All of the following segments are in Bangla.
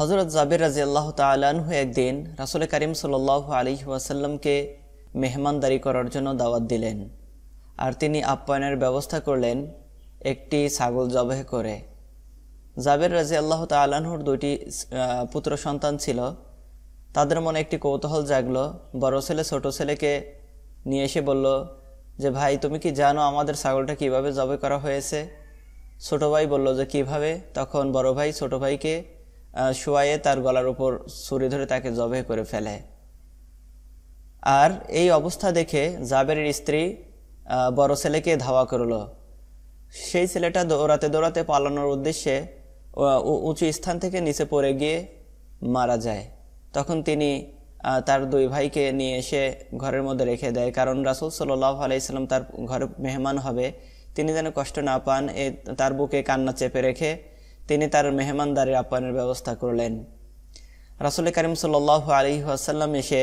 হজরত জাবির রাজি আল্লাহ তালু একদিন রাসুল করিম সাল্লাহ আলি ওয়াসাল্লামকে মেহমানদারি করার জন্য দাওয়াত দিলেন আর তিনি আপ্যায়নের ব্যবস্থা করলেন একটি ছাগল জবাহ করে জাবের রাজি আল্লাহ তালাহুর দুটি পুত্র সন্তান ছিল তাদের মনে একটি কৌতূহল জাগলো বড় ছেলে ছোট ছেলেকে নিয়ে এসে বলল যে ভাই তুমি কি জানো আমাদের ছাগলটা কিভাবে জবে করা হয়েছে ছোট ভাই বলল যে কিভাবে তখন বড় ভাই ছোট ভাইকে শোয়ায়ে তার গলার উপর ছুরি ধরে তাকে জবে করে ফেলে আর এই অবস্থা দেখে জাবেরের স্ত্রী বড় ছেলেকে ধাওয়া করল সেই ছেলেটা দৌড়াতে দৌড়াতে পালানোর উদ্দেশ্যে উঁচু স্থান থেকে নিচে পড়ে গিয়ে মারা যায় তখন তিনি তার দুই ভাইকে নিয়ে এসে ঘরের মধ্যে রেখে দেয় কারণ রাসুল সাল্লাহ আলাইসাল্লাম তার ঘরে মেহমান হবে তিনি যেন কষ্ট না পান এ তার বুকে কান্না চেপে রেখে তিনি তার মেহমানদারের আপ্যায়নের ব্যবস্থা করলেন রাসুল করিম সাল্লাহ আলী আসাল্লাম এসে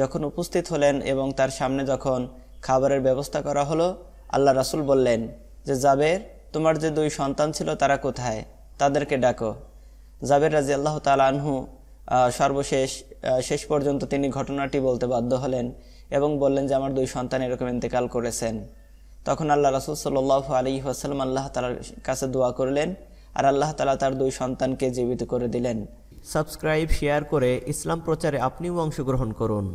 যখন উপস্থিত হলেন এবং তার সামনে যখন খাবারের ব্যবস্থা করা হলো আল্লাহ রাসুল বললেন যে জাবের তোমার যে দুই সন্তান ছিল তারা কোথায় তাদেরকে ডাকো জাবের রাজি আল্লাহ তালানহু সর্বশেষ শেষ পর্যন্ত তিনি ঘটনাটি বলতে বাধ্য হলেন এবং বললেন যে আমার দুই সন্তান এরকম ইন্তেকাল করেছেন তখন আল্লাহ রাসুল সাল্লাহ আলী আসাল্লাম আল্লাহ তালার কাছে দোয়া করলেন আর আল্লাহ তালা তার দুই সন্তানকে জীবিত করে দিলেন সাবস্ক্রাইব শেয়ার করে ইসলাম প্রচারে আপনিও অংশগ্রহণ করুন